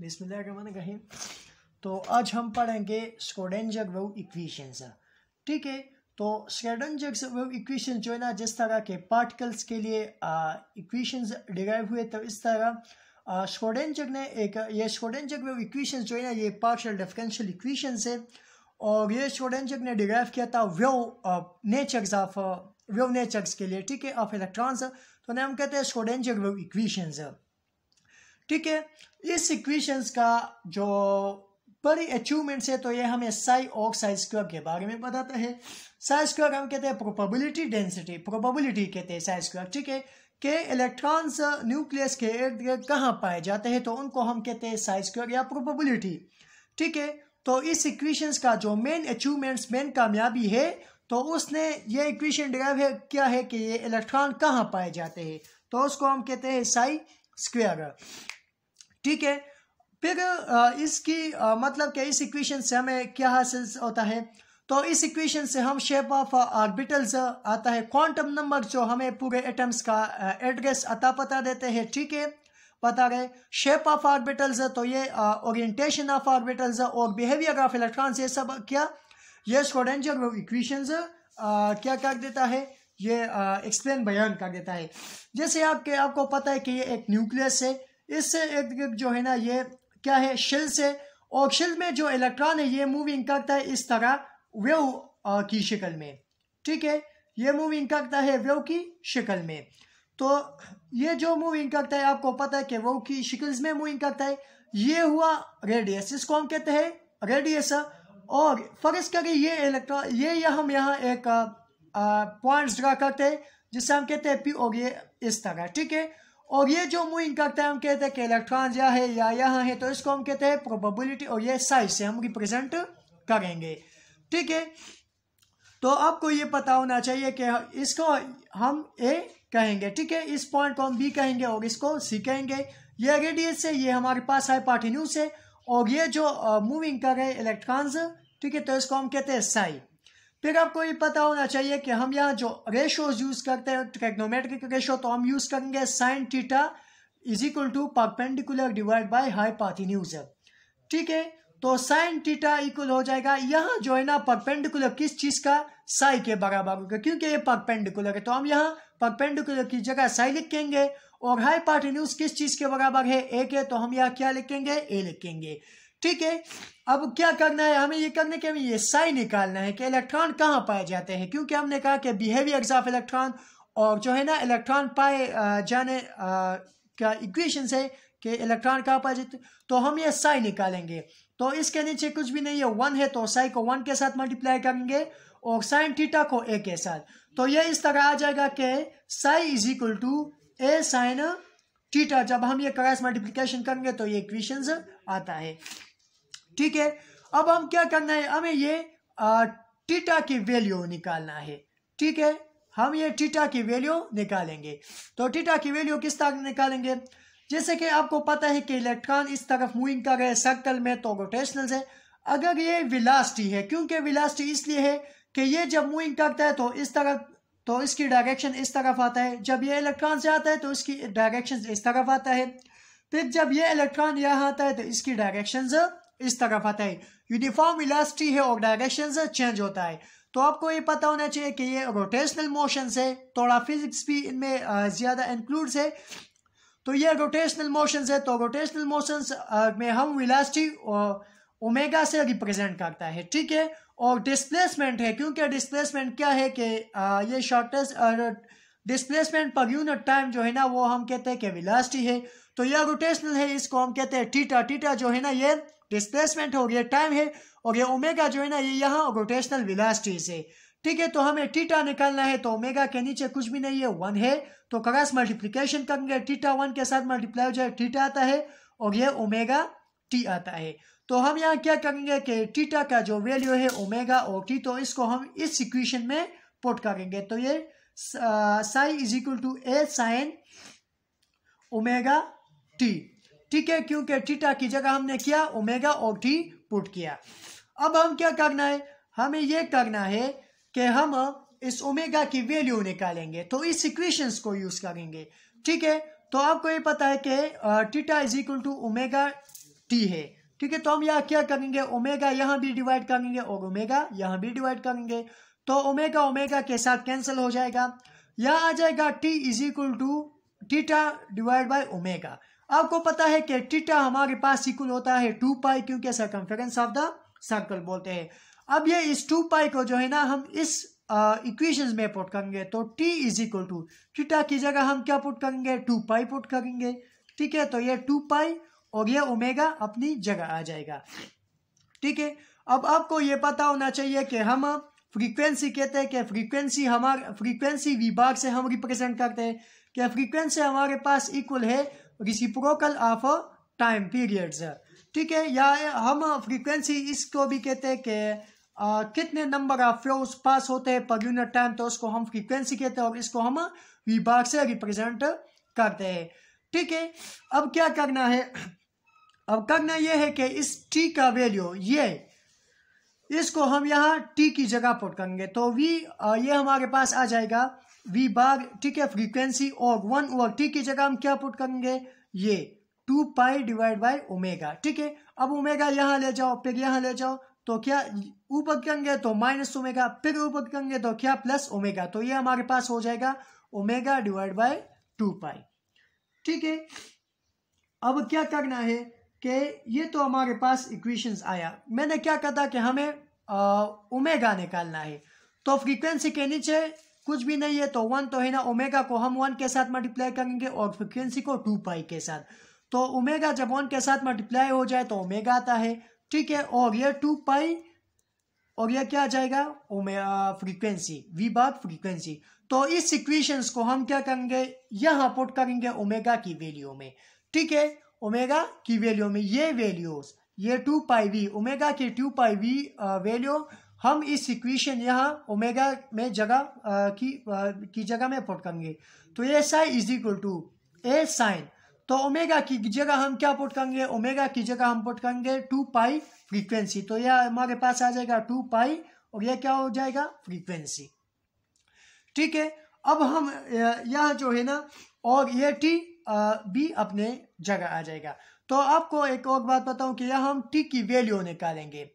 बिस्मिल्लाहिर्रहमानिर्रहीम तो आज हम पढ़ेंगे स्कोडेंजक वेव इक्वेशंस ठीक है तो स्केडेंजक वेव इक्वेशन जो है ना जिस तरह के पार्टिकल्स के लिए इक्वेशंस डिराइव हुए तो इस तरह स्कोडेंजक ने एक ये स्कोडेंजक वेव इक्वेशन जो है ना ये पार्शल डिफरेंशियल इक्वेशन है और ये स्कोडेंजक ने डिराइव किया था wave natures of wave natures के लिए ठीक है ऑफ इलेक्ट्रॉन्स तो ने हम कहते हैं स्कोडेंजक वेव इक्वेशंस ठीक है इस इक्वेशंस का जो बड़ी अचीवमेंट्स है तो ये हमें साई ऑक साइज स्क्वायर के बारे में बताता है साइज स्क्वायर हम कहते हैं प्रोबेबिलिटी डेंसिटी प्रोबेबिलिटी कहते हैं साइज स्क्वायर ठीक है के इलेक्ट्रॉन्स न्यूक्लियस के इर्द गिर्द कहाँ पाए जाते हैं तो उनको हम कहते हैं साइज स्क्वायर या प्रोबेबिलिटी ठीक है तो इस इक्वेशंस का जो मेन अचीवमेंट्स मेन कामयाबी है तो उसने ये इक्वेशन डिराइव है क्या है कि ये इलेक्ट्रॉन कहाँ पाए जाते हैं तो उसको हम कहते हैं साई स्क्वायर ठीक है फिर इसकी मतलब क्या इस इक्वेशन से हमें क्या हासिल होता है तो इस इक्वेशन से हम शेप ऑफ ऑर्बिटल्स आता है क्वांटम नंबर जो हमें पूरे एटम्स का एड्रेस अता पता देते हैं ठीक है पता रहे शेप ऑफ ऑर्बिटल्स तो ये ओरिएंटेशन ऑफ ऑर्बिटल्स और बिहेवियर ऑफ इलेक्ट्रॉन्स ये सब क्या ये स्कोडेंजर इक्वेशन क्या कर देता है ये एक्सप्लेन बयान कर देता है जैसे आपके आपको पता है कि ये एक न्यूक्लियस है इससे इर्द गिर्द जो है ना ये क्या है शेल से और शेल में जो इलेक्ट्रॉन है ये मूविंग करता है इस तरह वेव की शक्ल में ठीक है ये मूविंग करता है वेव की शक्ल में तो ये जो मूविंग करता है आपको पता है कि वेव की शक्ल में मूविंग करता है ये हुआ रेडियस इसको हम कहते हैं रेडियस और फर्ज करें ये इलेक्ट्रॉन ये यह हम यहाँ एक पॉइंट ड्रा करते हैं जिससे हम कहते हैं पी और ये इस तरह ठीक है और ये जो मूविंग करता है हम कहते हैं कि इलेक्ट्रॉन यहाँ है या यहाँ है तो इसको हम कहते हैं प्रोबेबिलिटी और ये साइज से हम रिप्रेजेंट करेंगे ठीक है तो आपको ये पता होना चाहिए कि इसको हम ए कहेंगे ठीक है इस पॉइंट को हम बी कहेंगे और इसको सी कहेंगे ये रेडियस से ये हमारे पास है हाइपाटिन्यूस है और ये जो मूविंग कर रहे इलेक्ट्रॉन्स ठीक है तो इसको हम कहते हैं साई फिर आपको ये पता होना चाहिए कि हम यहाँ जो रेशोज यूज करते हैं ट्रेग्नोमेट्रिक रेशो तो हम यूज करेंगे sine theta is equal to perpendicular divide by hypotenuse ठीक है तो साइन टीटा इक्वल हो जाएगा यहाँ जो है ना परपेंडिकुलर किस चीज का साई के बराबर होगा क्योंकि ये परपेंडिकुलर है तो हम यहाँ परपेंडिकुलर की जगह साई लिखेंगे और हाई न्यूज किस चीज के बराबर है ए के तो हम यहाँ क्या लिखेंगे ए लिखेंगे ठीक है अब क्या करना है हमें ये करने के हमें ये साई निकालना है कि इलेक्ट्रॉन कहाँ पाए जाते हैं क्योंकि हमने कहा कि बिहेवियर्स ऑफ इलेक्ट्रॉन और जो है ना इलेक्ट्रॉन पाए जाने का इक्वेशन है कि इलेक्ट्रॉन कहाँ पाए जाते तो हम ये साई निकालेंगे तो इसके नीचे कुछ भी नहीं है वन है तो साई को वन के साथ मल्टीप्लाई करेंगे और साइन थीटा को ए के साथ तो ये इस तरह आ जाएगा कि psi is equal to A sine theta जब हम ये क्रॉस मल्टीप्लिकेशन करेंगे तो ये इक्वेशन आता है ठीक है अब हम क्या करना है हमें ये आ, टीटा की वैल्यू निकालना है ठीक है हम ये टीटा की वैल्यू निकालेंगे तो टीटा की वैल्यू किस तरह निकालेंगे जैसे कि आपको पता है कि इलेक्ट्रॉन इस तरफ मूविंग कर रहे हैं सर्कल में तो रोटेशनल है अगर ये विलास्टी है क्योंकि विलास्टी इसलिए है कि ये जब मूविंग करता है तो इस तरफ तो इसकी डायरेक्शन इस तरफ आता है जब ये इलेक्ट्रॉन से आता है तो इसकी डायरेक्शन इस तरफ आता है फिर जब ये इलेक्ट्रॉन यहाँ आता है तो इसकी डायरेक्शन इस तरफ आता है यूनिफॉर्म इलास्टी है और डायरेक्शन से चेंज होता है तो आपको ये पता होना चाहिए कि ये रोटेशनल मोशन है थोड़ा फिजिक्स भी इनमें ज़्यादा इंक्लूड है तो ये रोटेशनल मोशन है तो रोटेशनल मोशन में हम विलास्टी ओमेगा से रिप्रेजेंट करता है ठीक है और डिस्प्लेसमेंट है क्योंकि डिस्प्लेसमेंट क्या है कि ये shortest displacement per unit time जो है ना वो हम कहते हैं कि विलास्टी है तो यह रोटेशनल है इसको हम कहते हैं टीटा टीटा जो है ना ये डिस्प्लेसमेंट हो गया टाइम है और ये ओमेगा जो है ना ये यहाँ रोटेशनल विलासिटी से ठीक है तो हमें टीटा निकालना है तो ओमेगा के नीचे कुछ भी नहीं है वन है तो क्रॉस मल्टीप्लीकेशन करेंगे टीटा वन के साथ मल्टीप्लाई हो जाए टीटा आता है और ये ओमेगा टी आता है तो हम यहाँ क्या करेंगे कि टीटा का जो वैल्यू है ओमेगा और टी तो इसको हम इस इक्वेशन में पोट करेंगे तो ये psi is equal to A sine omega t ठीक है क्योंकि टीटा की जगह हमने किया ओमेगा और टी पुट किया अब हम क्या करना है हमें यह करना है कि हम इस ओमेगा की वैल्यू निकालेंगे तो इस इक्वेशन को यूज करेंगे ठीक है तो आपको ये पता है कि theta is equal to omega t है ठीक है तो हम यहाँ क्या करेंगे ओमेगा यहाँ भी डिवाइड करेंगे और ओमेगा यहाँ भी डिवाइड करेंगे तो ओमेगा ओमेगा के साथ कैंसिल हो जाएगा यहाँ आ जाएगा t is equal to theta divide by omega आपको पता है कि टीटा हमारे पास इक्वल होता है टू पाई क्योंकि सर्कमफेरेंस ऑफ द सर्कल बोलते हैं अब ये इस टू पाई को जो है ना हम इस इक्वेशंस में पुट करेंगे तो t is equal to theta की जगह हम क्या पुट करेंगे टू पाई पुट करेंगे ठीक है तो ये टू पाई और ये ओमेगा अपनी जगह आ जाएगा ठीक है अब आपको ये पता होना चाहिए कि हम फ्रीक्वेंसी कहते हैं कि फ्रीक्वेंसी हमारे फ्रीक्वेंसी विभाग से हम रिप्रेजेंट करते हैं कि फ्रीक्वेंसी हमारे पास इक्वल है रिसिप्रोकल ऑफ टाइम पीरियड्स ठीक है या हम फ्रीक्वेंसी uh, इसको भी कहते हैं कि uh, कितने नंबर ऑफ फ्लोस पास होते हैं पर यूनिट टाइम तो उसको हम फ्रीक्वेंसी कहते हैं और इसको हम uh, विभाग से रिप्रेजेंट करते हैं ठीक है अब क्या करना है अब करना यह है कि इस टी का वैल्यू ये इसको हम यहाँ टी की जगह पुट करेंगे तो वी ये हमारे पास आ जाएगा वी बार ठीक है फ्रीक्वेंसी और वन और टी की जगह हम क्या पुट करेंगे ये two pi divide by omega ठीक है अब ओमेगा यहां ले जाओ फिर यहां ले जाओ तो क्या ऊपर करेंगे तो माइनस ओमेगा फिर ऊपर करेंगे तो क्या प्लस ओमेगा तो ये हमारे पास हो जाएगा omega divide by two pi ठीक है अब क्या करना है कि ये तो हमारे पास इक्वेशंस आया मैंने क्या कहा कि हमें ओमेगा निकालना है तो फ्रीक्वेंसी के नीचे कुछ भी नहीं है तो वन तो है ना ओमेगा को हम वन के साथ मल्टीप्लाई करेंगे और फ्रिक्वेंसी को टू पाई के साथ तो ओमेगा जब वन के साथ मल्टीप्लाई हो जाए तो ओमेगा आता है ठीक है और यह टू पाई और यह क्या आ जाएगा फ्रीक्वेंसी वी बात फ्रीक्वेंसी तो इस इक्वेशन को हम क्या करेंगे यहां पुट करेंगे ओमेगा की वैल्यू में ठीक है ओमेगा की वैल्यू में ये वैल्यूज ये टू पाई वी ओमेगा की टू पाई वी वैल्यू हम इस इक्वेशन यहाँ ओमेगा में जगह की आ, की जगह में पुट करेंगे तो ये psi is equal to A sine तो ओमेगा की जगह हम क्या पुट करेंगे ओमेगा की जगह हम पुट करेंगे टू पाई फ्रीक्वेंसी तो यह हमारे पास आ जाएगा टू पाई और यह क्या हो जाएगा फ्रीक्वेंसी ठीक है अब हम यह जो है ना और ये टी भी अपने जगह आ जाएगा तो आपको एक और बात बताऊं कि यह हम टी की वैल्यू निकालेंगे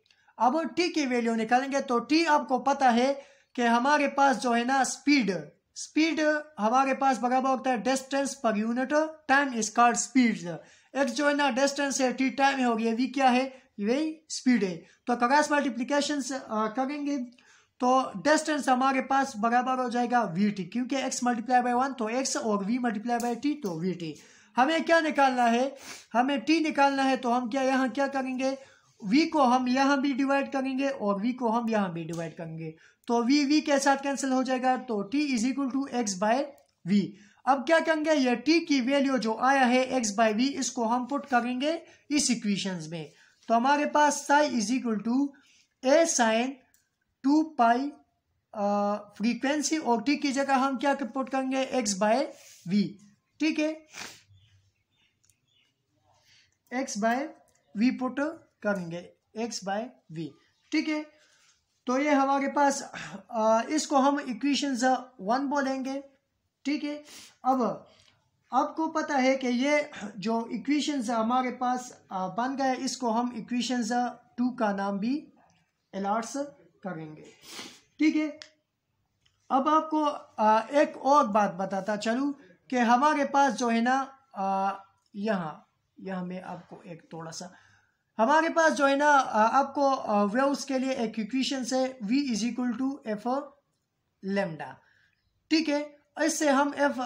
अब टी की वैल्यू निकालेंगे तो टी आपको पता है कि हमारे पास जो है ना स्पीड स्पीड हमारे पास बराबर होता है distance per unit time is called speed x जो है ना डिस्टेंस है टी टाइम होगी वी क्या है वही स्पीड है तो क्रॉस मल्टीप्लीकेशन करेंगे तो डिस्टेंस हमारे पास बराबर हो जाएगा वी टी क्योंकि एक्स मल्टीप्लाई बाई वन तो एक्स और वी मल्टीप्लाई बाई टी तो वी टी हमें क्या निकालना है हमें टी निकालना है तो हम क्या यहाँ क्या करेंगे v को हम यहां भी डिवाइड करेंगे और वी को हम यहां भी डिवाइड करेंगे तो वी वी के साथ कैंसिल हो जाएगा तो t is equal to x by v अब क्या करेंगे ये t की वैल्यू जो आया है x बाय वी इसको हम पुट करेंगे इस इक्वेशंस में तो हमारे पास psi is equal to A sine two pi frequency और टी की जगह हम क्या पुट करेंगे एक्स बाय वी ठीक है एक्स बाय वी पुट करेंगे एक्स बाय वी ठीक है तो ये हमारे पास आ, इसको हम इक्वेशन वन बोलेंगे ठीक है अब आपको पता है कि ये जो इक्वेशन हमारे पास आ, बन गए इसको हम इक्वेशन टू का नाम भी एलाट्स करेंगे ठीक है अब आपको आ, एक और बात बताता चलू कि हमारे पास जो है ना यहाँ यहाँ मैं आपको एक थोड़ा सा हमारे पास जो है ना आपको वेव्स के लिए एक इक्वेशन है v is equal to f lambda ठीक है इससे हम एफ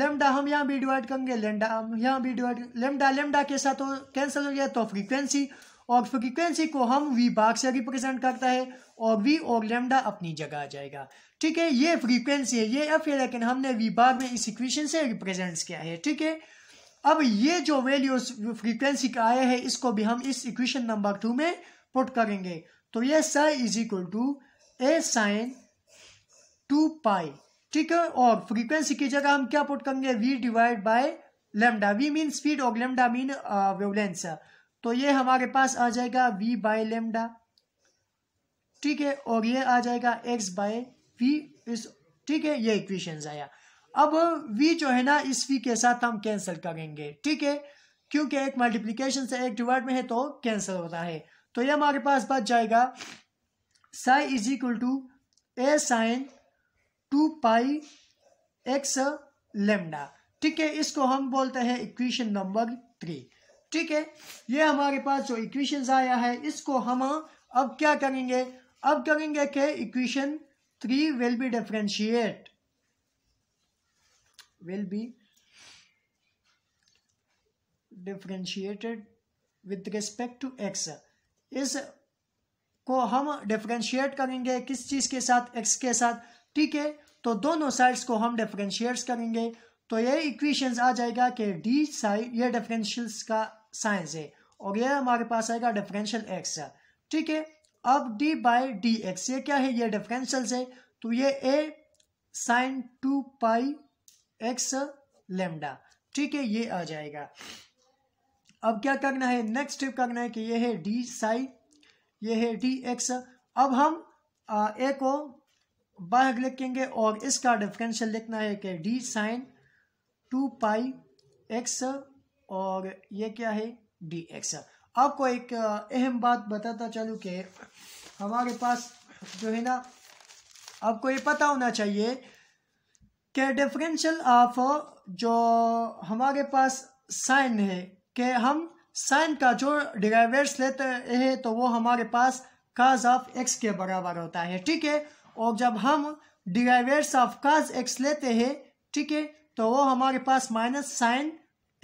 लेमडा हम यहाँ भी डिवाइड करेंगे लेमडा हम यहाँ भी डिवाइड लेमडा लेमडा के साथ कैंसिल तो हो गया तो फ्रीक्वेंसी और फ्रीक्वेंसी को हम वी भाग से रिप्रेजेंट करता है और वी और लेमडा अपनी जगह आ जाएगा ठीक है ये फ्रीक्वेंसी है ये एफ है लेकिन हमने वी भाग में इस इक्वेशन से रिप्रेजेंट किया है ठीक है अब ये जो वैल्यूज फ्रीक्वेंसी का आया है इसको भी हम इस इक्वेशन नंबर टू में पुट करेंगे तो ये psi is equal to A sine two pi ठीक है और फ्रीक्वेंसी की जगह हम क्या पुट करेंगे v divide by lambda v mean speed और लेमडा मीन वेवलेंस तो ये हमारे पास आ जाएगा वी बाय लेमडा ठीक है और ये आ जाएगा एक्स बाय वी इस ठीक है ये इक्वेशन आया अब v जो है ना इस v के साथ हम कैंसिल करेंगे ठीक है क्योंकि एक मल्टीप्लीकेशन से एक डिवाइड में है तो कैंसिल होता है तो ये हमारे पास बच जाएगा psi is equal to A sine two pi x lambda ठीक है इसको हम बोलते हैं इक्वेशन नंबर थ्री ठीक है ये हमारे पास जो इक्वेशन आया है इसको हम अब क्या करेंगे अब करेंगे कि equation three will be differentiate will be differentiated with respect to x is को हम डिफ्रेंशिएट करेंगे किस चीज़ के साथ x के साथ ठीक है तो दोनों साइड्स को हम डिफ्रेंशिएट करेंगे तो ये इक्वेशंस आ जाएगा कि d साइड ये डिफरेंशियल का साइंस है और ये हमारे पास आएगा डिफरेंशियल x ठीक है अब d बाई डी एक्स ये क्या है ये डिफरेंशियल है तो ये a sine two pi x lambda ठीक है ये आ जाएगा अब क्या करना है नेक्स्ट स्टेप करना है कि ये है डी साई ये है डी एक्स अब हम ए को बाहर लिखेंगे और इसका डिफरेंशियल लिखना है कि d sine two pi x और ये क्या है डी एक्स आपको एक अहम बात बताता चलूँ कि हमारे पास जो है ना आपको ये पता होना चाहिए के डिफरेंशियल ऑफ जो हमारे पास साइन है कि हम साइन का जो डिराइवर्स लेते हैं तो वो हमारे पास काज ऑफ एक्स के बराबर होता है ठीक है और जब हम डिराइवर्स ऑफ काज एक्स लेते हैं ठीक है तो वो हमारे पास माइनस साइन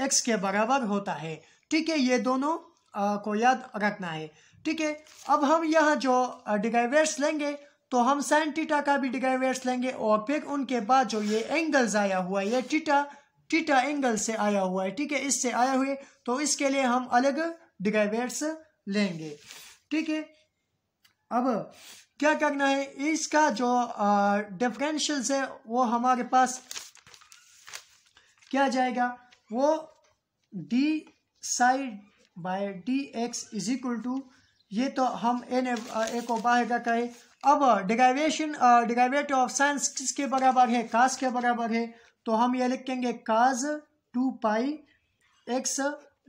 एक्स के बराबर होता है ठीक है ये दोनों आ, को याद रखना है ठीक है अब हम यह जो डिराइवर्स लेंगे तो हम साइन टीटा का भी डिग्राइवेट्स लेंगे और फिर उनके बाद जो ये एंगल्स आया हुआ है ये टीटा टीटा एंगल से आया हुआ है ठीक है इससे आया हुए तो इसके लिए हम अलग डिग्रेवेट्स लेंगे ठीक है अब क्या करना है इसका जो डिफरेंशियल्स है वो हमारे पास क्या जाएगा वो d psi by d x is equal to ये तो हम एन ए को बाहर का कहे अब डिराइवेशन डिराइवेट ऑफ साइंस किसके बराबर है कास के बराबर है तो हम ये लिखेंगे cos two pi x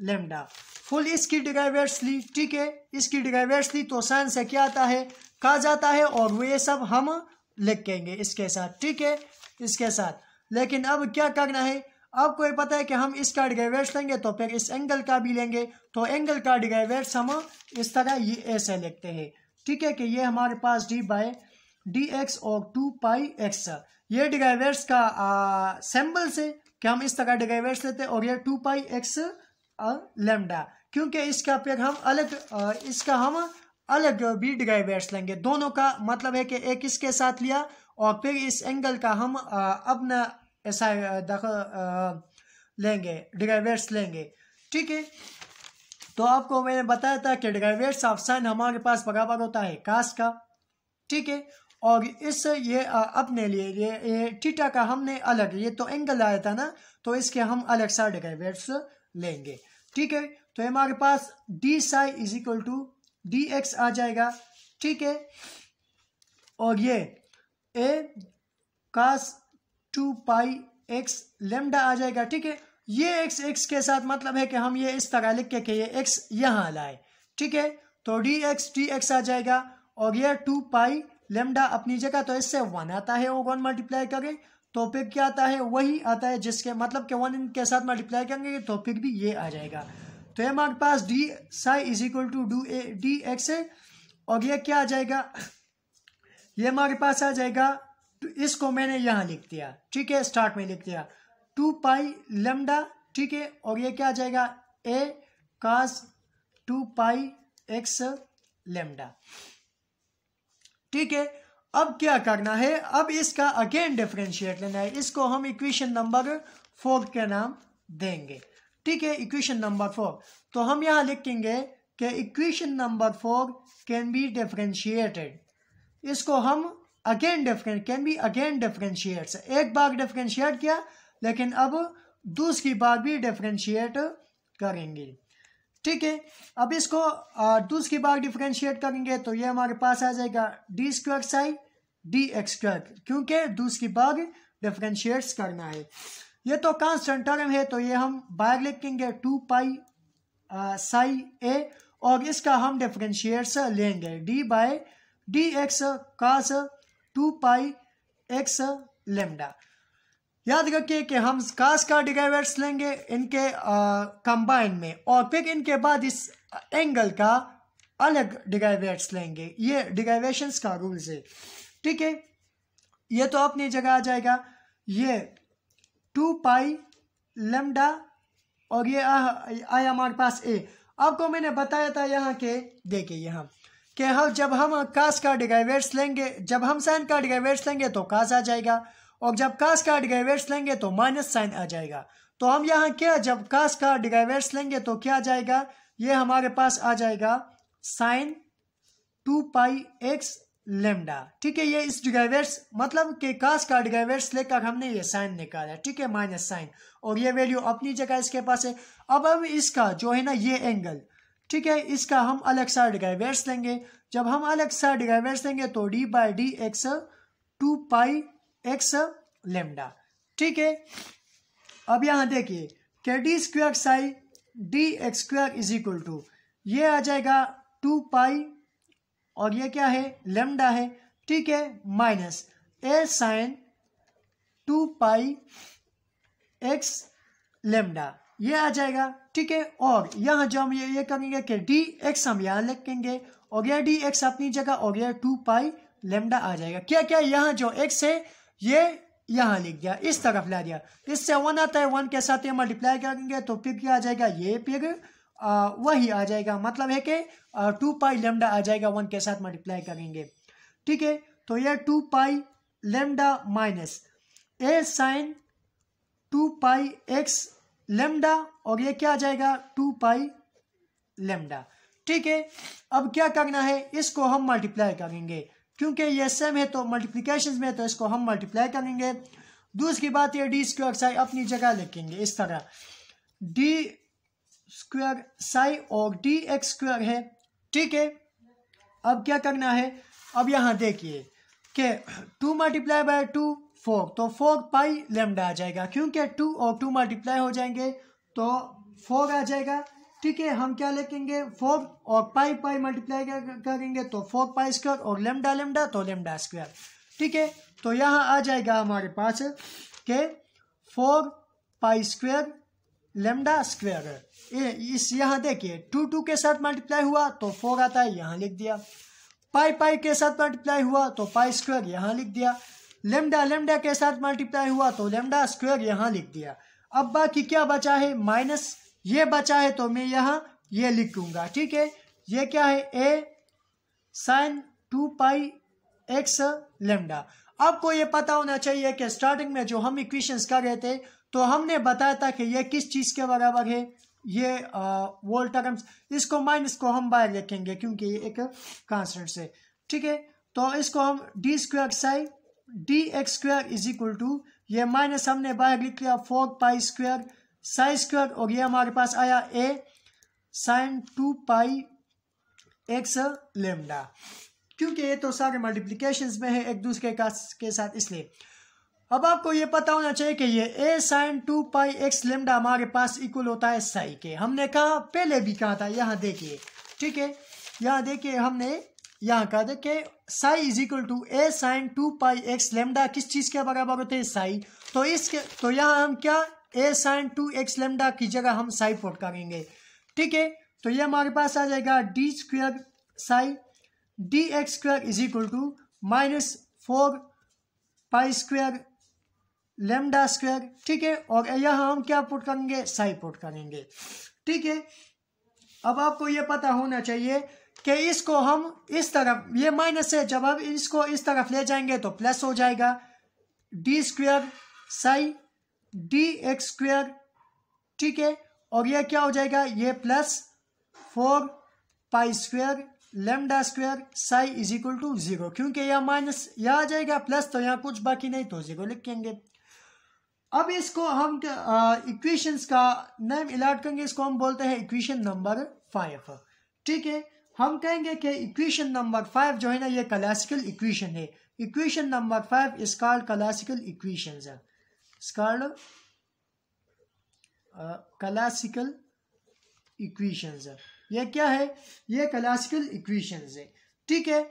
lambda full इसकी डिराइवेट्स ली ठीक है इसकी डिराइवेट्स ली तो साइंस से क्या आता है का जाता है और वो ये सब हम लिखेंगे इसके साथ ठीक है इसके साथ लेकिन अब क्या करना है आपको ये पता है कि हम इसका डिग्रेवेट्स लेंगे तो फिर इस एंगल का भी लेंगे तो एंगल का डिग्रेवेट्स हम इस तरह ये ऐसे लिखते हैं ठीक है कि ये हमारे पास डी बाई डी एक्स और टू पाई एक्स ये डिगाइवर्स का सिंबल से कि हम इस तरह डिगाइवर्स लेते हैं और ये टू पाई एक्स लेमडा क्योंकि इसका पेग हम अलग आ, इसका हम अलग भी डिगाइवर्स लेंगे दोनों का मतलब है कि एक इसके साथ लिया और फिर इस एंगल का हम आ, अपना ऐसा दखल लेंगे डिगाइवर्स लेंगे ठीक है तो आपको मैंने बताया था कि डेरिवेट्स ऑफ साइन हमारे पास बराबर होता है कास का ठीक है और इस ये अपने लिए ये, ये टीटा का हमने अलग ये तो एंगल आया था ना तो इसके हम अलग सा डेरिवेट्स लेंगे ठीक है तो हमारे पास d psi is equal to d x आ जाएगा ठीक है और ये a cos two pi x lambda आ जाएगा ठीक है ये एक्स एक्स के साथ मतलब है कि हम ये इस तरह लिख के कि ये एक्स यहाँ लाए ठीक है तो डी एक्स डी एक्स आ जाएगा और ये टू पाई लेमडा अपनी जगह तो इससे वन आता है वो वन मल्टीप्लाई करें तो फिर क्या आता है वही आता है जिसके मतलब कि वन के साथ मल्टीप्लाई करेंगे तो फिर भी ये आ जाएगा तो ये हमारे पास d psi is equal to do a d x है और ये क्या आ जाएगा ये हमारे पास आ जाएगा तो इसको मैंने यहाँ लिख दिया ठीक है स्टार्ट में लिख दिया टू पाई लेमडा ठीक है और ये क्या आ जाएगा a cos two pi x lambda ठीक है अब क्या करना है अब इसका अगेन डिफ्रेंशिएट लेना है इसको हम इक्वेशन नंबर फोर के नाम देंगे ठीक है इक्वेशन नंबर फोर तो हम यहां लिखेंगे कि equation number four can be differentiated इसको हम again different can be again differentiate एक बार डिफरेंशिएट किया लेकिन अब दूसरी बार भी डिफ्रेंशिएट करेंगे ठीक है अब इसको दूसरी बार डिफ्रेंशिएट करेंगे तो ये हमारे पास आ जाएगा d square psi D x square क्योंकि दूसरी बार डिफ्रेंशिएट करना है ये तो कांस्टेंट टर्म है तो ये हम बाहर लिखेंगे टू पाई साई ए और इसका हम डिफ्रेंशिएट्स लेंगे d by d x cos two pi x lambda याद रखिए कि हम कास का डिराइवर्स लेंगे इनके कंबाइन में और फिर इनके बाद इस एंगल का अलग डिराइवर्स लेंगे ये डिराइवेशन का रूल्स है ठीक है ये तो अपनी जगह आ जाएगा ये टू पाई लेमडा और ये आया हमारे पास ए आपको मैंने बताया था यहाँ के देखिए यहाँ के हम जब हम कास का डिगाइवेट्स लेंगे जब हम साइन का डिगाइवेट्स लेंगे तो कास आ जाएगा और जब कास का डिगाइवर्स लेंगे तो माइनस साइन आ जाएगा तो हम यहाँ क्या जब कास का डिगाइवर्स लेंगे तो क्या आ जाएगा ये हमारे पास आ जाएगा sine two pi x lambda ठीक है ये इस डिगाइवर्स मतलब के कास का डिगाइवर्स लेकर हमने ये साइन निकाला ठीक है माइनस साइन और ये वैल्यू अपनी जगह इसके पास है अब हम इसका जो है ना ये एंगल ठीक है इसका हम अलग सा डिगाइवर्स लेंगे जब हम अलग सा डिगाइवर्स लेंगे तो d by d x two pi x lambda ठीक है अब यहां देखिए के d square psi D x square is equal to ये आ जाएगा टू पाई और ये क्या है लेमडा है ठीक है minus a sine two pi x lambda ये आ जाएगा ठीक है और यहां जो हम ये ये करेंगे कि डी एक्स हम यहां लिखेंगे और यह डी एक्स अपनी जगह और यह टू पाई लेमडा आ जाएगा क्या क्या यहां जो एक्स है ये यहां लिख दिया इस तरफ ला दिया तो इससे वन आता है वन के साथ ये मल्टीप्लाई करेंगे तो फिर क्या आ जाएगा ये फिर वही आ जाएगा मतलब है कि टू पाई लेमडा आ जाएगा वन के साथ मल्टीप्लाई करेंगे ठीक है तो ये two pi lambda minus a sine two pi x lambda और ये क्या आ जाएगा टू पाई लेमडा ठीक है अब क्या करना है इसको हम मल्टीप्लाई करेंगे क्योंकि ये सेम है तो मल्टीप्लीकेशन में तो इसको हम मल्टीप्लाई करेंगे दूसरी बात ये डी स्क्र साई अपनी जगह लिखेंगे इस तरह डी स्क्र साई और डी एक्स स्क्र है ठीक है अब क्या करना है अब यहाँ देखिए कि two multiply by two four तो फोर पाई लेमडा आ जाएगा क्योंकि टू और टू मल्टीप्लाई हो जाएंगे तो फोर आ जाएगा ठीक है हम क्या लिखेंगे फोर और पाई पाई मल्टीप्लाई करेंगे तो फोर पाई स्क्वायर और लेमडा लेमडा तो लेमडा स्क्वायर ठीक है तो यहाँ आ जाएगा हमारे पास के four pi square lambda square इस यहाँ देखिए टू टू के साथ मल्टीप्लाई हुआ तो फोर आता है यहाँ लिख दिया पाई पाई के साथ मल्टीप्लाई हुआ तो पाई स्क्वायर यहाँ लिख दिया लेमडा लेमडा के साथ मल्टीप्लाई हुआ तो लेमडा स्क्वायर यहाँ लिख दिया अब बाकी क्या बचा है माइनस ये बचा है तो मैं यहाँ ये लिखूंगा ठीक है ये क्या है a sine two pi x lambda आपको ये पता होना चाहिए कि स्टार्टिंग में जो हम इक्वेशंस कर रहे थे तो हमने बताया था कि ये किस चीज़ के बराबर है ये वोल्ट इसको माइनस को हम बाहर लिखेंगे क्योंकि ये एक कांस्टेंट से ठीक है तो इसको हम d square sine d x square is equal to ये माइनस हमने बाहर लिख लिया four pi square sine square और ये हमारे पास आया a sine two pi x lambda क्योंकि ये तो सारे मल्टीप्लीकेशन में है एक दूसरे का के साथ इसलिए अब आपको ये पता होना चाहिए कि ये a sine two pi x lambda हमारे पास इक्वल होता है साई के हमने कहा पहले भी कहा था यहाँ देखिए ठीक है यहाँ देखिए हमने यहाँ कहा था कि psi is equal to A sine two pi x lambda किस चीज़ के बराबर होते हैं साई तो इसके तो यहाँ हम क्या a sine two x lambda की जगह हम साई पुट करेंगे ठीक है तो ये हमारे पास आ जाएगा d square psi D x square is equal to minus four pi square lambda square ठीक है और यहाँ हम क्या पुट करेंगे साई पुट करेंगे ठीक है अब आपको ये पता होना चाहिए कि इसको हम इस तरफ ये माइनस है जब आप इसको इस तरफ ले जाएंगे तो प्लस हो जाएगा d square psi D x square ठीक है और ये क्या हो जाएगा ये plus four pi square lambda square psi is equal to zero क्योंकि यह माइनस यह आ जाएगा प्लस तो यहाँ कुछ बाकी नहीं तो जीरो लिखेंगे अब इसको हम इक्वेशंस का नेम इलाट करेंगे इसको हम बोलते हैं इक्वेशन नंबर फाइव ठीक है हम कहेंगे कि इक्वेशन नंबर फाइव जो है ना ये क्लासिकल इक्वेशन है equation number five is called classical equation है called uh, classical equations है ये क्या है ये क्लासिकल इक्वेशंस है ठीक है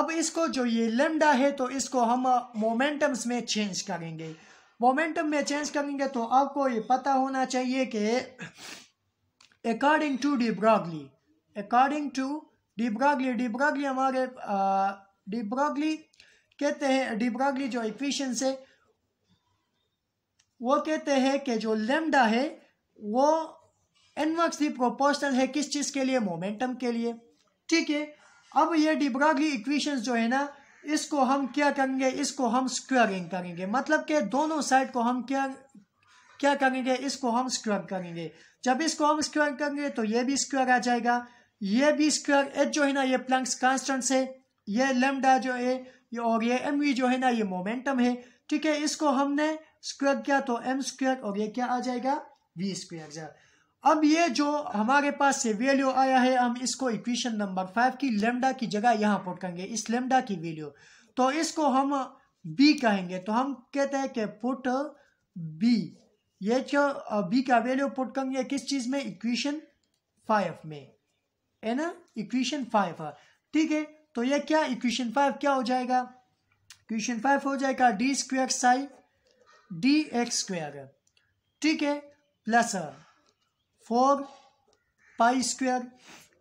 अब इसको जो ये लंडा है तो इसको हम मोमेंटम्स uh, में चेंज करेंगे मोमेंटम में चेंज करेंगे तो आपको ये पता होना चाहिए कि according to de Broglie according to de Broglie de Broglie हमारे डिब्रॉगली uh, कहते हैं डिब्रॉगली जो इक्वेशंस है वो कहते हैं कि जो लेमडा है वो एनवर्कसली प्रोपोर्शनल है किस चीज़ के लिए मोमेंटम के लिए ठीक है अब ये डिब्रागली इक्वेशंस जो है ना इसको हम क्या करेंगे इसको हम स्क्वायरिंग करेंगे मतलब के दोनों साइड को हम क्या क्या करेंगे इसको हम स्क्वायर करेंगे जब इसको हम स्क्वायर करेंगे तो ये भी स्क्वायर आ जाएगा ये भी स्क्वायर एच जो है ना ये प्लंक्स कांस्टेंट है ये लेमडा जो है ये और ये एम जो है ना ये मोमेंटम है ठीक है इसको हमने स्क्वायर क्या तो एम स्क्वायर और ये क्या आ जाएगा वी स्क्वायर अब ये जो हमारे पास से वैल्यू आया है हम इसको इक्वेशन नंबर फाइव की लेमडा की जगह यहाँ पर करेंगे इस लेमडा की वैल्यू तो इसको हम बी कहेंगे तो हम कहते हैं कि पुट बी ये जो बी का वैल्यू पुट करेंगे किस चीज़ में इक्वेशन फाइव में है ना इक्वेशन फाइव ठीक है तो ये क्या इक्वेशन फाइव क्या हो जाएगा इक्वेशन फाइव हो जाएगा d square psi D x square है ठीक है प्लस फोर पाई स्क्वायर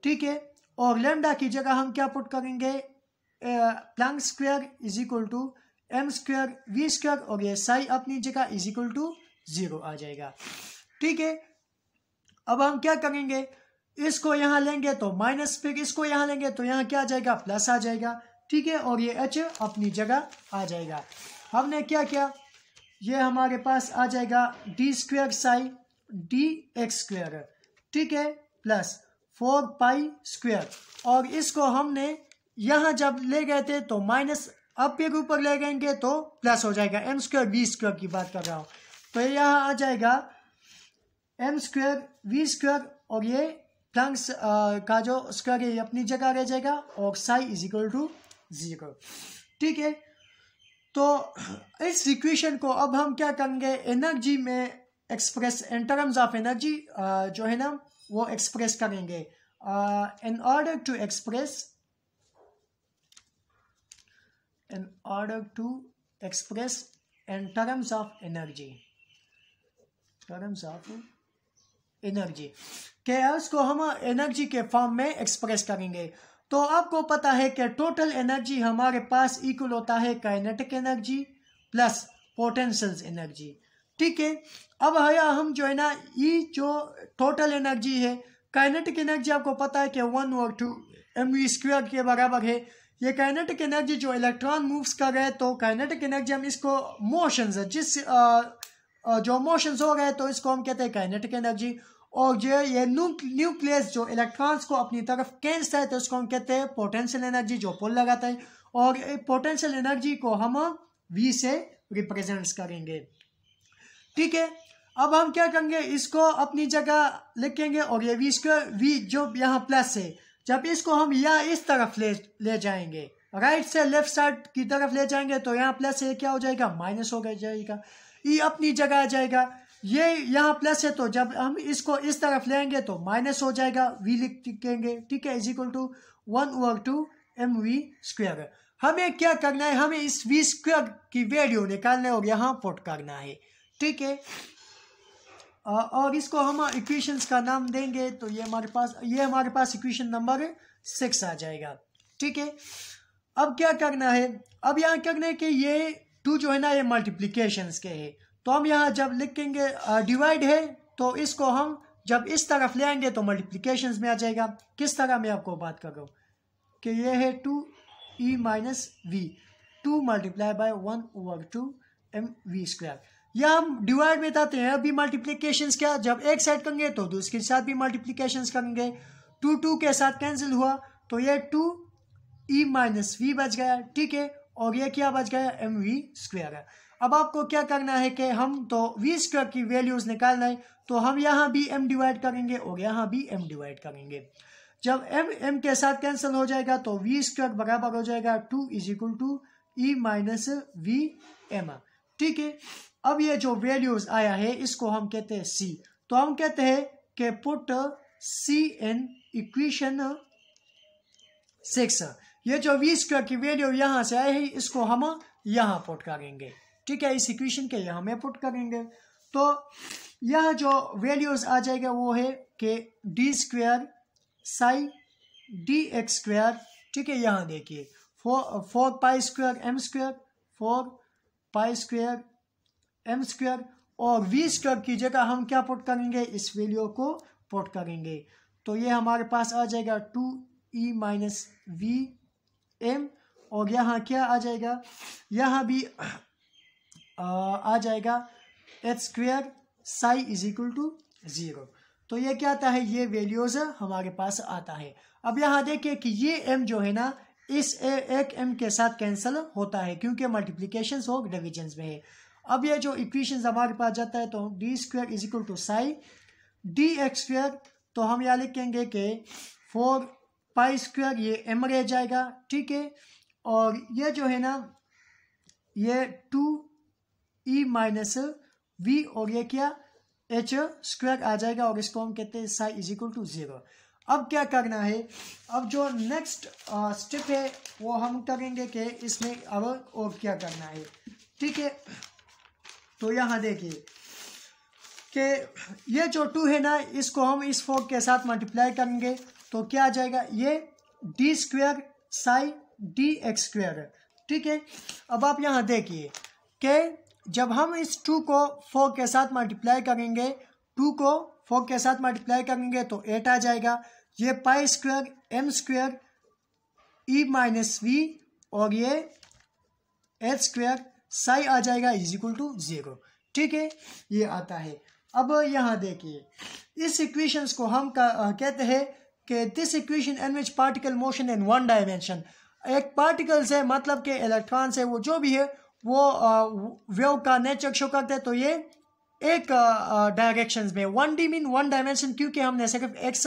ठीक है और लेमडा की जगह हम क्या पुट करेंगे प्लंग square is equal to m square v square और ये साई अपनी जगह इज इक्वल टू जीरो आ जाएगा ठीक है अब हम क्या करेंगे इसको यहां लेंगे तो माइनस फिर इसको यहां लेंगे तो यहां क्या आ जाएगा प्लस आ जाएगा ठीक है और ये एच अपनी जगह आ जाएगा हमने क्या किया ये हमारे पास आ जाएगा d square psi D x square ठीक है प्लस फोर पाई स्क्वेयर और इसको हमने यहाँ जब ले गए थे तो माइनस अब के ऊपर ले गएंगे तो प्लस हो जाएगा एम स्क्वेयर वी स्क्वेयर की बात कर रहा हूँ तो यहाँ आ जाएगा एम स्क्वेयर वी स्क्वेयर और ये प्लस का जो स्क्वेयर है ये अपनी जगह रह जाएगा और psi is equal to zero ठीक है तो इस इक्वेशन को अब हम क्या करेंगे एनर्जी में express in terms of energy जो है ना वो एक्सप्रेस करेंगे in order to express in order to express in terms of energy terms of energy के उसको हम एनर्जी के फॉर्म में एक्सप्रेस करेंगे तो आपको पता है कि टोटल एनर्जी हमारे पास इक्वल होता है kinetic energy plus potential energy ठीक है अब आया हम जो है ना ये जो टोटल एनर्जी है काइनेटिक एनर्जी आपको पता है कि वन और टू एम वी स्क्वायर के बराबर है ये काइनेटिक एनर्जी जो इलेक्ट्रॉन मूव्स कर रहे तो काइनेटिक एनर्जी हम इसको मोशन जिस आ, जो मोशंस हो गए तो इसको हम कहते हैं काइनेटिक एनर्जी और जो ये न्यूक्लियस जो इलेक्ट्रॉन्स को अपनी तरफ खींचता है तो उसको हम कहते हैं पोटेंशियल एनर्जी जो पुल लगाता है और पोटेंशियल एनर्जी को हम वी से रिप्रेजेंट करेंगे ठीक है अब हम क्या करेंगे इसको अपनी जगह लिखेंगे और ये वी इसको वी जो यहाँ प्लस है जब इसको हम यहाँ इस तरफ ले ले जाएंगे राइट से लेफ्ट साइड की तरफ ले जाएंगे तो यहाँ प्लस ये क्या हो जाएगा माइनस हो जाएगा ये अपनी जगह आ जाएगा ये यहाँ प्लस है तो जब हम इसको इस तरफ लेंगे तो माइनस हो जाएगा वी लिखेंगे ठीक है is equal to one over two m v square हमें क्या करना है हमें इस वी स्क्वेयर की वैल्यू निकालने और यहाँ पुट करना है ठीक है और इसको हम इक्वेशंस का नाम देंगे तो ये हमारे पास ये हमारे पास इक्वेशन नंबर सिक्स आ जाएगा ठीक है अब क्या करना है अब यहाँ करना है कि ये टू जो है ना ये मल्टीप्लीकेशन के है तो हम यहाँ जब लिखेंगे डिवाइड है तो इसको हम जब इस तरफ ले आएंगे तो मल्टीप्लीकेशन में आ जाएगा किस तरह मैं आपको बात कर रहा हूँ कि ये है two e minus v two multiply by one over two m v square यह हम डिवाइड में बताते हैं अभी मल्टीप्लीकेशन क्या जब एक साइड करेंगे तो दूसरे के साथ भी मल्टीप्लीकेशन करेंगे टू टू के साथ कैंसिल हुआ तो ये टू ई माइनस वी बच गया ठीक है और ये क्या बच गया एम वी स्क्वायर है अब आपको क्या करना है कि हम तो वी स्क्वायर की वैल्यूज़ निकालना है तो हम यहाँ भी एम डिवाइड करेंगे और यहाँ भी एम डिवाइड करेंगे जब एम एम के साथ कैंसिल हो जाएगा तो वी स्क्वायर बराबर हो जाएगा two is equal to e minus v m ठीक है अब ये जो वैल्यूज आया है इसको हम कहते हैं सी तो हम कहते हैं कि put c n equation six ये जो वी स्क्वायर की वैल्यू यहां से आई है इसको हम यहाँ पुट करेंगे ठीक है इस इक्वेशन के यहाँ में पुट करेंगे तो यह जो वैल्यूज आ जाएगा वो है कि d square psi D x square ठीक है यहाँ देखिए four four pi square m square four pi square m square और वी स्क्वायर की जगह हम क्या पुट करेंगे इस वैल्यू को पुट करेंगे तो ये हमारे पास आ जाएगा two e minus v m और यहाँ क्या आ जाएगा यहाँ भी आ जाएगा H square psi is equal to zero तो ये क्या आता है ये वैल्यूज़ हमारे पास आता है अब यहाँ देखिए कि ये एम जो है ना इस ए, एक एम के साथ कैंसिल होता है क्योंकि मल्टीप्लीकेशन हो डिविजन में है अब ये जो इक्वेशन हमारे पास जाता है तो d square is equal to psi D x square तो हम यहाँ लिखेंगे कि फोर पाई स्क्वेयर ये एम रह जाएगा ठीक है और ये जो है ना ये टू ई माइनस वी और ये क्या एच स्क्वायर आ जाएगा और इसको हम कहते हैं psi is equal to zero अब क्या करना है अब जो नेक्स्ट स्टेप है वो हम करेंगे कि इसमें अब और क्या करना है ठीक है तो यहां देखिए कि ये जो टू है ना इसको हम इस फोर के साथ मल्टीप्लाई करेंगे तो क्या आ जाएगा ये d square psi D x square ठीक है अब आप यहां देखिए जब हम इस टू को फोर के साथ मल्टीप्लाई करेंगे टू को फोर के साथ मल्टीप्लाई करेंगे तो एट आ जाएगा ये pi square m square e minus we और ये एच स्क्वेयर साई आ जाएगा इज इक्वल टू ज़ीरो ठीक है ये आता है अब यहाँ देखिए इस इक्वेशंस को हम का, कहते हैं कि this equation in which particle motion in one dimension एक पार्टिकल से मतलब के इलेक्ट्रॉन से वो जो भी है वो वेव का नेचर शो करते हैं तो ये एक डायरेक्शन में one d mean one dimension क्योंकि हमने सिर्फ एक्स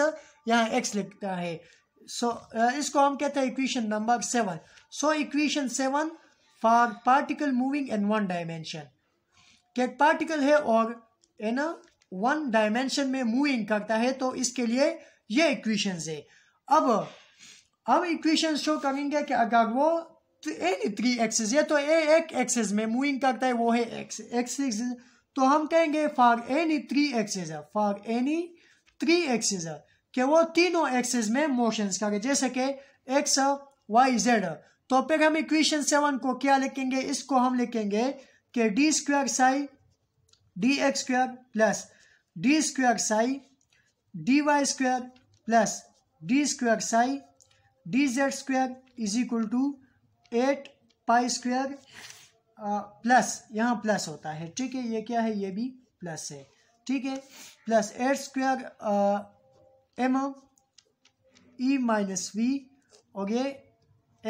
यहाँ एक्स लिखता है सो so, इसको हम कहते हैं equation number seven so equation seven for particle moving in one dimension के पार्टिकल है और इन वन डायमेंशन में मूविंग करता है तो इसके लिए ये इक्वेशन है अब अब इक्वेशन शो करेंगे कि अगर वो तो एनी थ्री एक्सेस या तो ए एक एक्सेस में मूविंग करता है वो है एक्स एक्सेस तो हम कहेंगे फॉर एनी थ्री एक्सेस है फॉर एनी थ्री एक्सेस है कि वो तीनों एक्सेस में मोशन करे जैसे कि एक्स वाई जेड तो फिर हम इक्वेशन सेवन को क्या लिखेंगे इसको हम लिखेंगे कि d square psi D x square plus d square psi D y square plus d square psi D z square is equal to eight pi square plus यहाँ प्लस होता है ठीक है ये क्या है ये भी प्लस है ठीक है plus eight square M E minus we और ये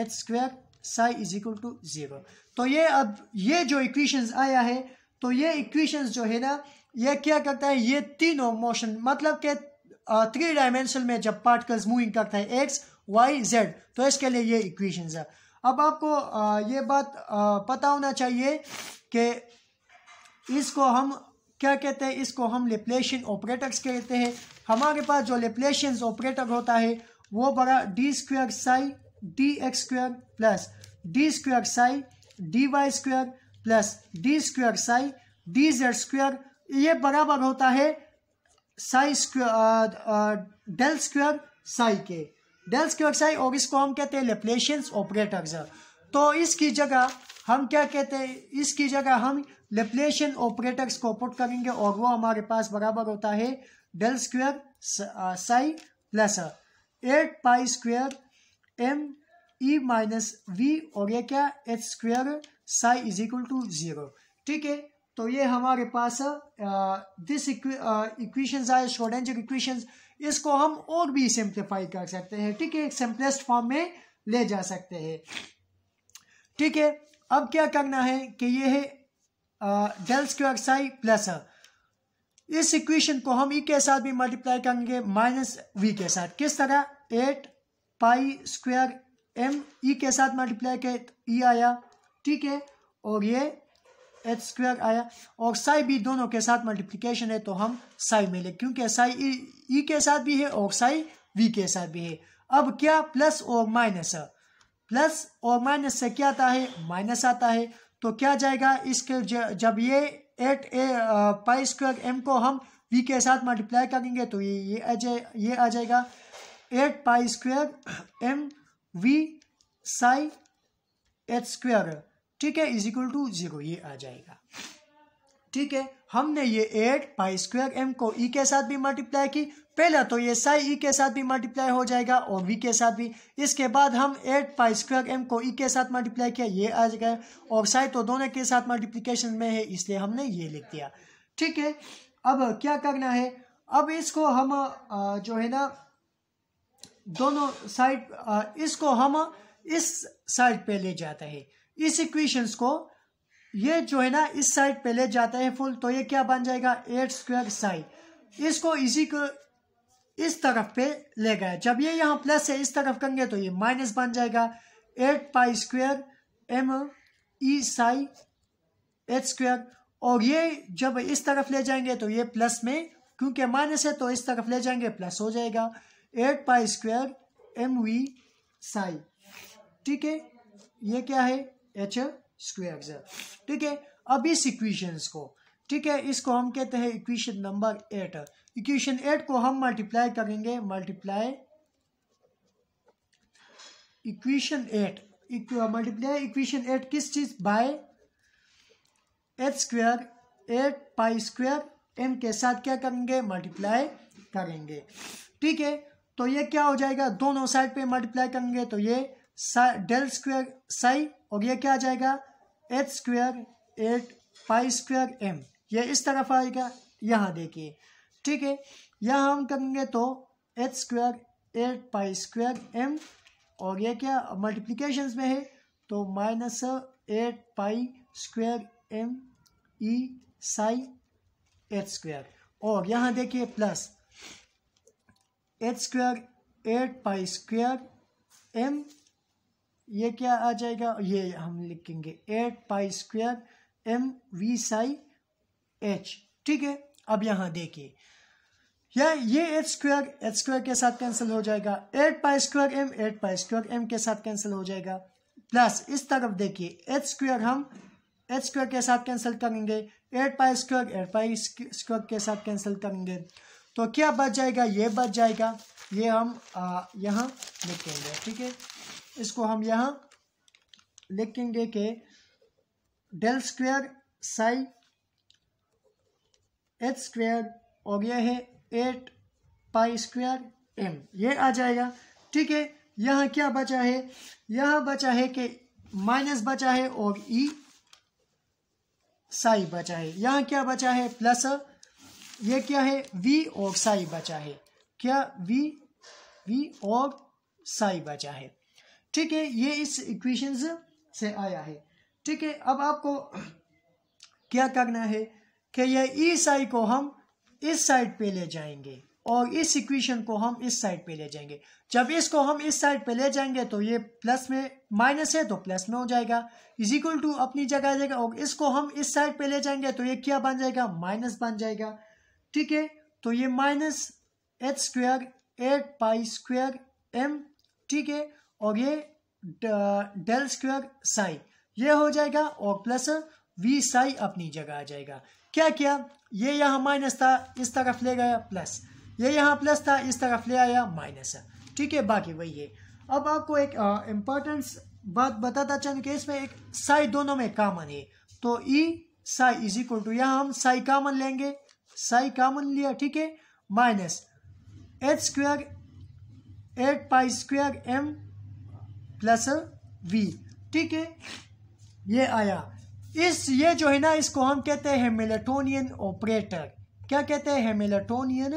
eight square psi is equal to zero तो ये अब ये जो इक्वेशंस आया है तो ये इक्वेशंस जो है ना ये क्या करता है ये तीनों मोशन मतलब के थ्री डायमेंशन में जब पार्टिकल्स मूविंग करता है एक्स वाई जेड तो इसके लिए ये इक्वेशंस है अब आपको ये बात पता होना चाहिए कि इसको हम क्या कहते हैं इसको हम लिप्लेशन ऑपरेटर्स कहते हैं हमारे पास जो लिप्लेशन ऑपरेटर होता है वो बड़ा D square psi D x square plus D square psi D Y square plus D square psi D Z square ये बराबर होता है psi square del square psi के डेल स्क्वायर एक्स आई और इसको हम कहते हैं लेप्लेशियंस ऑपरेटर्स तो इसकी जगह हम क्या कहते हैं इसकी जगह हम लेप्लेशन ऑपरेटर्स को पुट करेंगे और वो हमारे पास बराबर होता है del square psi plus eight pi square M E minus we और ये क्या H square psi is equal to zero ठीक है तो ये हमारे पास दिस इक्वेशंस आए शोडेंजर इक्वेशंस इसको हम और भी सिंप्लीफाई कर सकते हैं ठीक है एक सिंपलेस्ट फॉर्म में ले जा सकते हैं ठीक है अब क्या करना है कि ये है डेल स्क्वायर साई प्लस इस इक्वेशन को हम ई e के साथ भी मल्टीप्लाई करेंगे माइनस वी के साथ किस तरह eight pi square M E के साथ मल्टीप्लाई के ई आया ठीक है और ये एच स्क्वायर आया और साई भी दोनों के साथ मल्टीप्लीकेशन है तो हम साई में ले क्योंकि साई ई e, e के साथ भी है और साई वी के साथ भी है अब क्या प्लस और माइनस प्लस और माइनस से क्या आता है माइनस आता है तो क्या जाएगा इसके जब ये eight A pi square M को हम वी के साथ मल्टीप्लाई करेंगे तो ये ये आ जाए ये आ जाएगा eight pi square M V psi H square ठीक है इज इक्वल टू जीरो ये आ जाएगा ठीक है हमने ये एट पाई स्क्वायर एम को ई e के साथ भी मल्टीप्लाई की पहला तो ये साई ई e के साथ भी मल्टीप्लाई हो जाएगा और वी के साथ भी इसके बाद हम एट पाई स्क्वायर एम को ई e के साथ मल्टीप्लाई किया ये आ जाएगा और साई तो दोनों के साथ मल्टीप्लीकेशन में है इसलिए हमने ये लिख दिया ठीक है अब क्या करना है अब इसको हम जो है ना दोनों साइड इसको हम इस साइड पे ले जाते हैं इस इक्वेशंस को ये जो है ना इस साइड पे ले जाता है फुल तो ये क्या बन जाएगा एट स्क्वायर साइड इसको इसी को इस तरफ पे ले गया जब ये यहाँ प्लस है इस तरफ करेंगे तो ये माइनस बन जाएगा eight pi square M E psi eight square और ये जब इस तरफ ले जाएंगे तो ये प्लस में क्योंकि माइनस है तो इस तरफ ले जाएंगे प्लस हो जाएगा eight pi square M V psi ठीक है ये क्या है एच स्क्वेयर जेड ठीक है अब इस इक्वेशंस को ठीक है इसको हम कहते हैं equation number eight equation eight को हम मल्टीप्लाई करेंगे multiply equation eight multiply equation eight किस चीज by H square eight pi square M के साथ क्या करेंगे मल्टीप्लाई करेंगे ठीक है तो ये क्या हो जाएगा दोनों साइड पे मल्टीप्लाई करेंगे तो ये डेल स्क्वेयर साई और ये क्या आ जाएगा H square eight pi square M ये इस तरफ आएगा यहाँ देखिए ठीक है यहाँ हम करेंगे तो H square eight pi square M और ये क्या मल्टीप्लीकेशन में है तो minus eight pi square M E psi H square और यहाँ देखिए plus H square eight pi square M ये क्या आ जाएगा ये हम लिखेंगे eight pi square M V psi H ठीक है अब यहाँ देखिए या ये एच स्क्वायर एच स्क्वायर के साथ कैंसिल हो जाएगा eight pi square M eight pi square M के साथ कैंसिल हो जाएगा प्लस इस तरफ देखिए एच स्क्वायर हम एच स्क्वायर के साथ कैंसिल करेंगे eight pi square eight pi square के साथ कैंसिल करेंगे तो क्या बच जाएगा ये बच जाएगा ये हम यहाँ लिखेंगे ठीक है इसको हम यहाँ लिखेंगे कि del square psi H square और यह है एट पाई स्क्वेयर एम ये आ जाएगा ठीक है यहाँ क्या बचा है यहाँ बचा है कि माइनस बचा है और ई साई बचा है यहाँ क्या बचा है प्लस ये क्या है वी और साई बचा है क्या वी वी और साई बचा है ठीक है ये इस इक्वेशंस से आया है ठीक है अब आपको क्या करना है कि यह ई साई को हम इस साइड पे ले जाएंगे और इस इक्वेशन को हम इस साइड पे ले जाएंगे जब इसको हम इस साइड पे ले जाएंगे तो ये प्लस में माइनस है तो प्लस में हो जाएगा इज इक्वल टू अपनी जगह आ जाएगा और इसको हम इस साइड पे ले जाएंगे तो ये क्या बन जाएगा माइनस बन जाएगा ठीक है तो ये minus H square eight pi square M ठीक है और ये डेल स्क्वायर साई ये हो जाएगा और प्लस वी साई अपनी जगह आ जाएगा क्या किया ये यहाँ माइनस था इस तरफ ले गया प्लस ये यहाँ प्लस था इस तरफ ले आया माइनस ठीक है बाकी वही है अब आपको एक इम्पोर्टेंस बात बताता चाहूँ कि इसमें एक साई दोनों में कामन है तो E psi is equal to यहाँ हम साई कामन लेंगे साई कामन लिया ठीक है minus H square eight pi square M plus V ठीक है ये आया इस ये जो है ना इसको हम कहते हैं हेमिलेटोनियन ऑपरेटर क्या कहते हैं हेमिलेटोनियन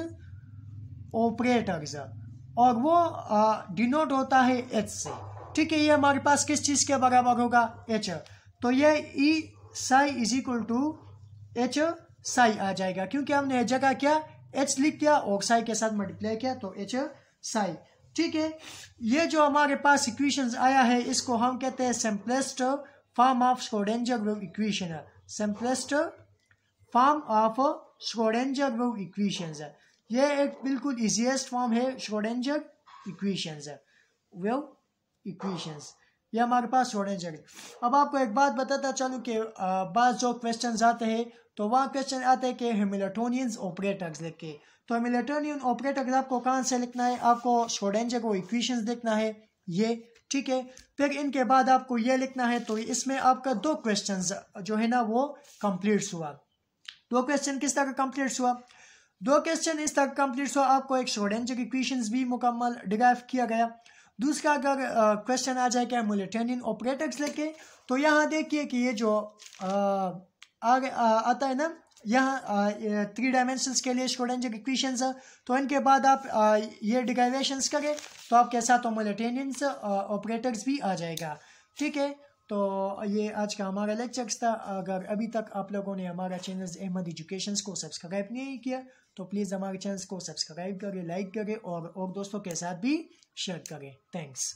ऑपरेटर्स और वो डिनोट होता है एच से ठीक है ये हमारे पास किस चीज़ के बराबर होगा एच तो ये E psi is equal to H psi आ जाएगा क्योंकि हमने जगह क्या एच लिख दिया और साई के साथ मल्टीप्लाई किया तो एच साई ठीक है ये जो हमारे पास इक्वेशंस आया है इसको हम कहते हैं simplest form of Schrodinger group equation simplest form of Schrodinger group equation ये एक बिल्कुल इजिएस्ट फॉर्म है स्कोडेंजर इक्वेशन है वेव इक्वेशंस ये हमारे पास स्कोडेंजर अब आपको एक बात बताता चलूँ कि बाद जो क्वेश्चन आते हैं तो वहाँ क्वेश्चन आते हैं कि हेमिल्टोनियंस ऑपरेटर्स लिख के तो हमें हेमिल्टोनियन ऑपरेटर अगर आपको कहाँ से लिखना है आपको शोडेंजर को इक्वेशंस देखना है ये ठीक है फिर इनके बाद आपको ये लिखना है तो इसमें आपका दो क्वेश्चन जो है ना वो कंप्लीट हुआ दो क्वेश्चन किस तरह का हुआ दो क्वेश्चन इस तरह कंप्लीट हुआ आपको एक शोडेंजर इक्वेशन भी मुकम्मल डिराइव किया गया दूसरा अगर क्वेश्चन आ जाए क्या मुलेटेनियन ऑपरेटर्स लेके तो यहाँ देखिए कि ये जो आ, आ, आ, आता है ना यहाँ थ्री डायमेंशंस के लिए स्टूडेंट जब इक्वेशंस तो इनके बाद आप आ, ये डिग्रेवेशंस करें तो आपके साथ होमोलेटेनियंस ऑपरेटर्स भी आ जाएगा ठीक है तो ये आज का हमारा लेक्चर्स था अगर अभी तक आप लोगों ने हमारा चैनल अहमद एजुकेशन को सब्सक्राइब नहीं किया तो प्लीज़ हमारे चैनल को सब्सक्राइब करें लाइक करें और और दोस्तों के साथ भी शेयर करें थैंक्स